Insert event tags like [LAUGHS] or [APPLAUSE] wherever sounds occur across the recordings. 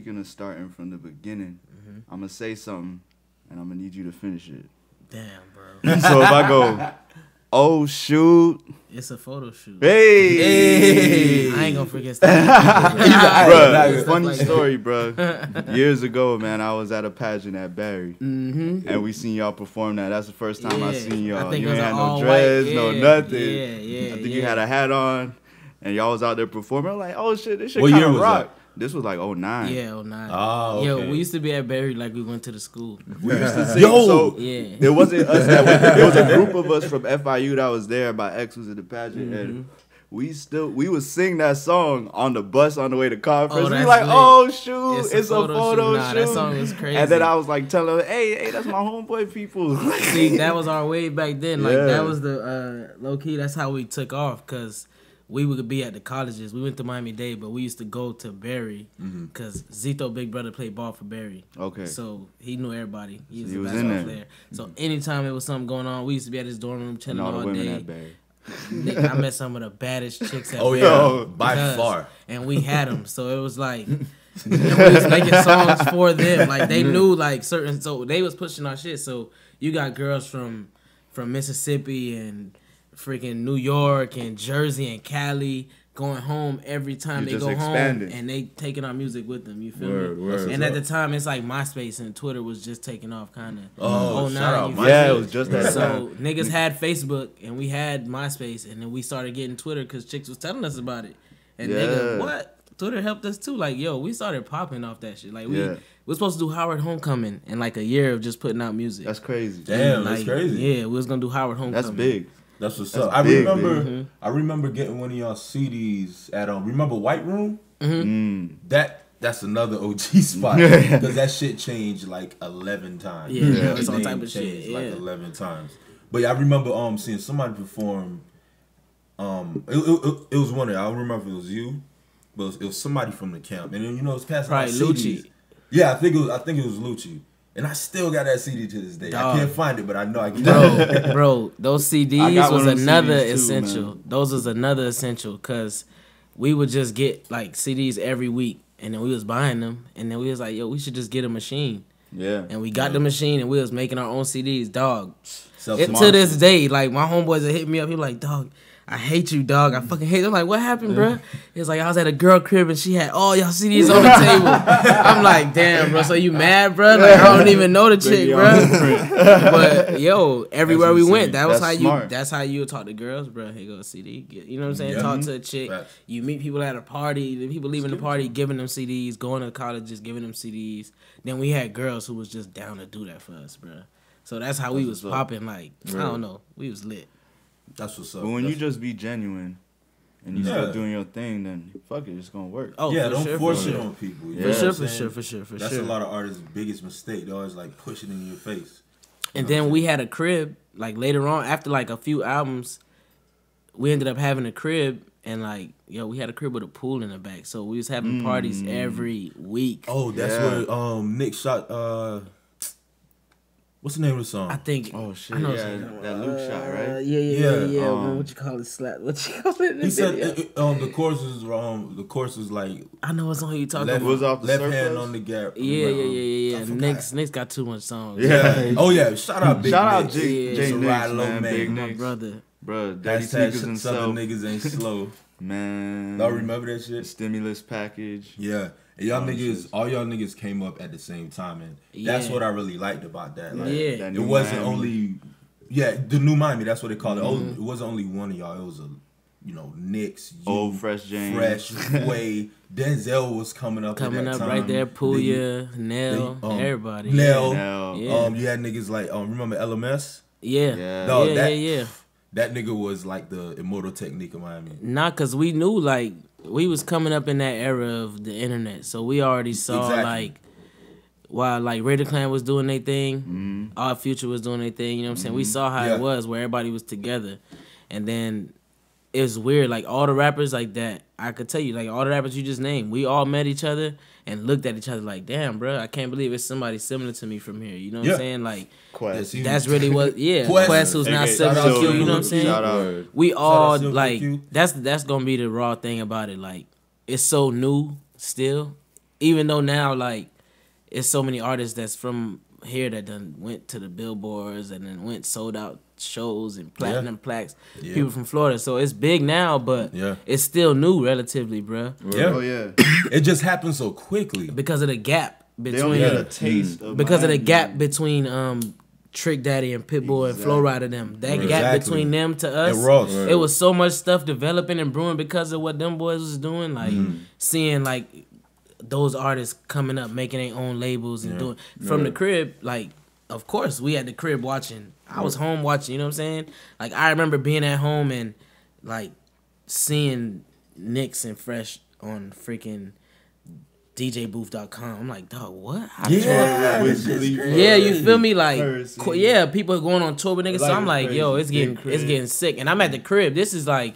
speaking of starting from the beginning, mm-hmm. I'm gonna say something, and I'm gonna need you to finish it. Damn, bro. [LAUGHS] so if I go, oh shoot, it's a photo shoot. Hey, hey. I ain't gonna forget [LAUGHS] that. bro, funny like story, bro. [LAUGHS] Years ago, man, I was at a pageant at Barry, mm-hmm. and we seen y'all perform that. That's the first time yeah. I seen y'all. I you ain't had no dreads, yeah. no nothing. Yeah, yeah. I think you had a hat on, and y'all was out there performing. I'm like, oh shit, this shit kind of rock. That? This was like 09. Yeah, 09. Oh, okay. Yo, we used to be at Barry like we went to the school. [LAUGHS] We used to sing. [LAUGHS] Yo, so yeah. there wasn't us that there was a [LAUGHS] group of us from FIU that was there. My ex was in the pageant. Mm-hmm. And we still we would sing that song on the bus on the way to conference. Oh, we like, lit. oh shoot, it's, it's a photo, photo shoot. Nah, that song was crazy. And then I was like telling her, hey, hey, that's my homeboy people. See, that was our way back then. Like yeah. that was the uh, low key. That's how we took off because we would be at the colleges. We went to Miami Dade, but we used to go to Barry mm-hmm. because mm-hmm. Zito Big Brother played ball for Barry. Okay. So he knew everybody. He was, so he was in there. Player. Mm-hmm. So anytime it was something going on, we used to be at his dorm room chilling all, all day. [LAUGHS] I met some of the baddest chicks. At oh Barry yeah, by because, far. And we had them, so it was like. we was making songs for them, like they mm-hmm. knew like certain. So they was pushing our shit. So you got girls from from Mississippi and freaking New York and Jersey and Cali going home every time You're they go expanding. home and they taking our music with them. You feel word, me? Word, and at the time, it's like MySpace and Twitter was just taking off, kind of. Oh, oh shout out oh MySpace. Yeah, it was just that. So niggas had Facebook and we had MySpace, and then we started getting Twitter because chicks was telling us about it. And yeah. nigga, what? Twitter helped us too. Like, yo, we started popping off that shit. Like, we yeah. we're supposed to do Howard Homecoming in like a year of just putting out music. That's crazy. Damn, like, that's crazy. Yeah, we was gonna do Howard Homecoming. That's big. That's what's That's up. Big, I remember mm-hmm. I remember getting one of y'all CDs at um remember White Room? Mm-hmm. Mm. That that's another OG [LAUGHS] spot because that shit changed like eleven times. Yeah, yeah. it's all type of shit. Yeah. Like eleven times. But yeah, I remember um seeing somebody perform. Um, it, it, it was one of I don't remember if it was you, but it was, it was somebody from the camp, and then, you know it's passing Probably Lucci. Yeah, I think it was I think it was Lucci. And I still got that CD to this day. Dog. I can't find it, but I know I can. Bro, bro, those CDs was another CDs essential. those was another essential because we would just get like CDs every week, and then we was buying them, and then we was like, yo, we should just get a machine. Yeah. And we got yeah. the machine, and we was making our own CDs, dog. It, to this day, like my homeboys that hit me up, he like, dog, I hate you, dog. I mm. fucking hate. You. I'm like, what happened, bro? It's like I was at a girl crib and she had all y'all CDs on the [LAUGHS] table. I'm like, damn, bro. So you mad, bro? Like I don't even know the chick, bro. [LAUGHS] but yo, everywhere we went, that was that's how smart. you. That's how you talk to girls, bro. Here go CD. You know what I'm saying? Talk to a chick. Right. You meet people at a party. The people leaving the party, giving them CDs. Going to college, just giving them CDs. Then we had girls who was just down to do that for us, bro. So that's how that's we was popping. Like really? I don't know, we was lit. That's what's up. But when That's you just be genuine and you yeah. start doing your thing, then fuck it, it's gonna work. Oh yeah, don't sure, force it on people. Yeah. For, sure, for sure, for sure, for That's sure. That's a lot of artists' biggest mistake. They always like pushing in your face. You and then we had a crib like later on after like a few albums, we ended up having a crib and like yo, we had a crib with a pool in the back, so we was having mm. parties every week. Oh, that's yeah. where um Nick shot. uh What's the name of the song? I think. Oh shit! yeah, that Luke shot, right? yeah, yeah, yeah, yeah. Um, what you call it? Slap. What you call it? He said it, um, the course was um the course was like I know what on you talking left, was off left surface? hand on the gap. Yeah, yeah, yeah, yeah, yeah. Nick's Nick's got too much songs. Yeah. oh yeah. Shout out Big. Shout Nick. out Jay, yeah. Jay Nicks, man. Low, man. Big my brother. Bro, Daddy Sneakers and Southern niggas ain't [LAUGHS] slow. Man, y'all remember that shit? Stimulus package. Yeah, and y'all oh, niggas, shit. all y'all niggas came up at the same time, and yeah. that's what I really liked about that. Like, yeah, it wasn't only yeah, the new Miami. That's what they call it. Oh, mm-hmm. Oh, it wasn't only one of y'all. It was a, you know, Knicks. You, Old oh, Fresh James. Fresh [LAUGHS] Way. Denzel was coming up. Coming up time. right there. Puya, Nell, um, everybody. Nell. Nell. Yeah. Um, you had niggas like um, remember LMS. Yeah. Yeah. No, yeah, that, yeah, yeah. That nigga was like the immortal technique of Miami. Nah, cause we knew like we was coming up in that era of the internet, so we already saw exactly. like while like Raider Clan was doing their thing, mm-hmm. All Future was doing their thing. You know what I'm saying? Mm-hmm. We saw how yeah. it was where everybody was together, and then it was weird. Like all the rappers like that, I could tell you, like all the rappers you just named, we all met each other and looked at each other like, damn, bro, I can't believe it's somebody similar to me from here. You know what yeah. I'm saying? Like, Quest. that's really what, yeah, [LAUGHS] Quest, Quest who's not similar to You know what I'm saying? We all like that's that's gonna be the raw thing about it. Like, it's so new still, even though now like it's so many artists that's from here that done went to the billboards and then went sold out shows and platinum yeah. plaques. Yeah. People from Florida, so it's big now, but yeah. it's still new relatively, bruh. Yeah, oh, yeah. [COUGHS] it just happened so quickly because of the gap between a taste of because Miami. of the gap between um Trick Daddy and Pitbull exactly. and Flo Rida them. That gap between them to us, right. it was so much stuff developing and brewing because of what them boys was doing. Like mm. seeing like those artists coming up, making their own labels and yeah. doing from yeah. the crib. Like, of course, we at the crib watching. I was home watching. You know what I'm saying? Like, I remember being at home and like seeing Nicks and Fresh on freaking DJBooth.com. I'm like, dog, what? yeah, yeah, you feel me? Like, yeah, people are going on tour with niggas. so I'm like, yo, it's getting it's getting sick, and I'm at the crib. This is like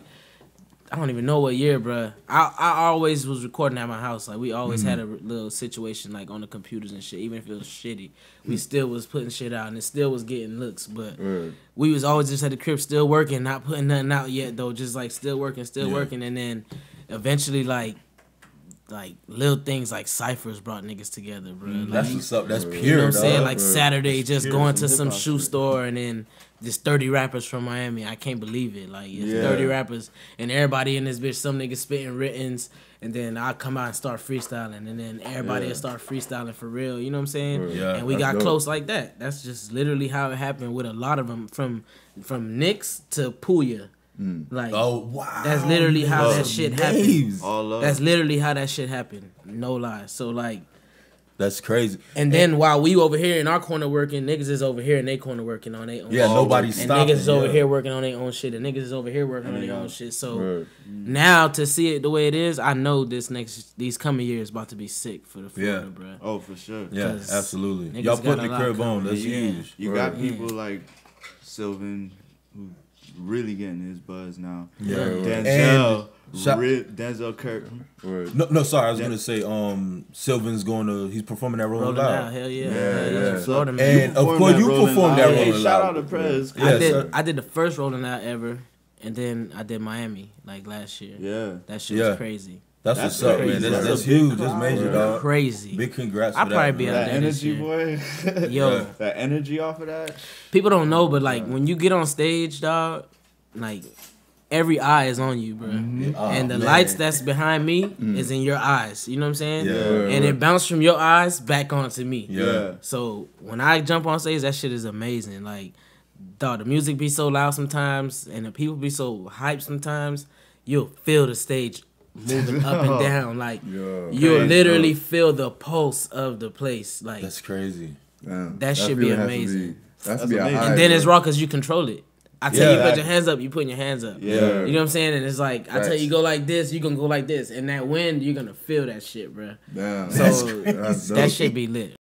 I don't even know what year, bro. I I always was recording at my house. Like we always mm-hmm. had a mm-hmm. little situation like on the computers and shit. Even if it was shitty, we still was putting shit out and it still was getting looks. But right. we was always just at the crib, still working, not putting nothing out yet though. Just like still working, still yeah. working, and then eventually like like little things like ciphers brought niggas together, bro. Mm-hmm. Like, that's what's up. That's pure. You know what I'm saying? like bro. Saturday, that's just going to some shoe store and then there's 30 rappers from Miami. I can't believe it. Like it's yeah. 30 rappers and everybody in this bitch. Some niggas spitting writtens and then I'll come out and start freestyling and then everybody yeah. will start freestyling for real. You know what I'm saying? Yeah, and we got dope. close like that. That's just literally how it happened with a lot of them from from Nick's to Puya. Mm. Like oh wow, that's literally how that shit happened. That's literally how that shit happened. No lie. So like, that's crazy. And then while we over here in our corner working, niggas is over here in their corner working on their own. Yeah, nobody's stopping. Niggas is over here working on their own shit, and niggas is over here working on their own shit. So now to see it the way it is, I know this next these coming years about to be sick for the Florida, bro. Oh, for sure. Yeah, absolutely. Y'all putting the curb on. That's huge. You got people like Sylvan really getting his buzz now. Yeah, right, Denzel, Rip, Denzel Kirk. No, no, sorry, I was Den- gonna say, um, Sylvan's going to he's performing that Rolling, Rolling Loud. Out, hell yeah, yeah, yeah. yeah. and of course you performed that. Rolling hey, shout out to Prez. Yeah. I did. Sir. I did the first Rolling out ever, and then I did Miami like last year. Yeah, that shit was crazy. That's, that's what's up, man. That's, that's huge. That's major, dog. Crazy. Big congrats. I'll probably that, be that, that energy, boy. [LAUGHS] Yo, that energy off of that. People don't know, but like when you get on stage, dog, like every eye is on you, bro. Mm-hmm. Oh, and the man. lights that's behind me mm. is in your eyes. You know what I'm saying? Yeah. And it bounced from your eyes back onto me. Yeah. So when I jump on stage, that shit is amazing. Like, dog, the music be so loud sometimes, and the people be so hyped sometimes. You'll feel the stage moving up and [LAUGHS] down. Like yeah, you'll literally bro. feel the pulse of the place. Like that's crazy. That, that should be amazing. That's be, be high, and then bro. it's raw because you control it. I tell yeah, you, you put your hands up, you putting your hands up. Yeah. You know what I'm saying? And it's like, I tell you, go like this, you're going to go like this. And that wind, you're going to feel that shit, bro. Damn. So that's [LAUGHS] that should be lit.